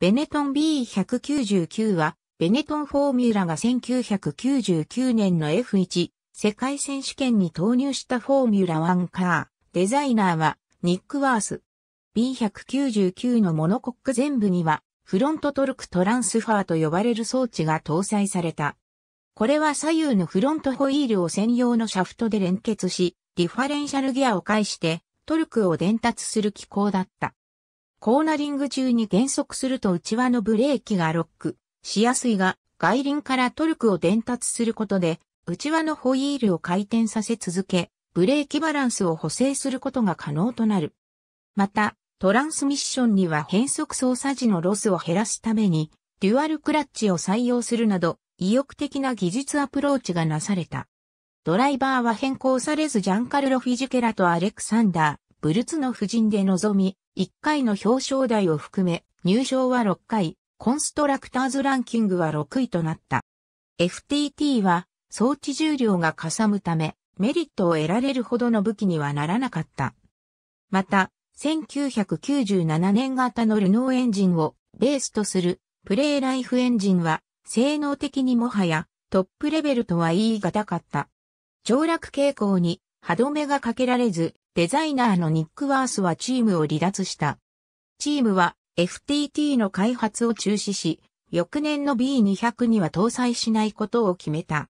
ベネトン B199 は、ベネトンフォーミュラが1999年の F1 世界選手権に投入したフォーミュラ1カー。デザイナーはニック・ワース。B199 のモノコック全部にはフロントトルクトランスファーと呼ばれる装置が搭載された。これは左右のフロントホイールを専用のシャフトで連結し、ディファレンシャルギアを介してトルクを伝達する機構だった。コーナリング中に減速すると内輪のブレーキがロックしやすいが、外輪からトルクを伝達することで、内輪のホイールを回転させ続け、ブレーキバランスを補正することが可能となる。また、トランスミッションには変速操作時のロスを減らすために、デュアルクラッチを採用するなど、意欲的な技術アプローチがなされた。ドライバーは変更されずジャンカルロ・フィジケラとアレクサンダー、ブルツの夫人で臨み、1回の表彰台を含め、入賞は6回、コンストラクターズランキングは6位となった。FTT は装置重量がかさむため、メリットを得られるほどの武器にはならなかった。また、1997年型のルノーエンジンをベースとするプレイライフエンジンは性能的にもはやトップレベルとは言い難かった。上落傾向に歯止めがかけられずデザイナーのニックワースはチームを離脱した。チームは FTT の開発を中止し、翌年の B200 には搭載しないことを決めた。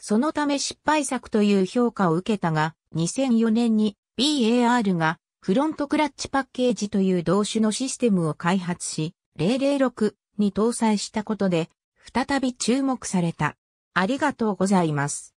そのため失敗作という評価を受けたが、2004年に BAR がフロントクラッチパッケージという同種のシステムを開発し、006に搭載したことで、再び注目された。ありがとうございます。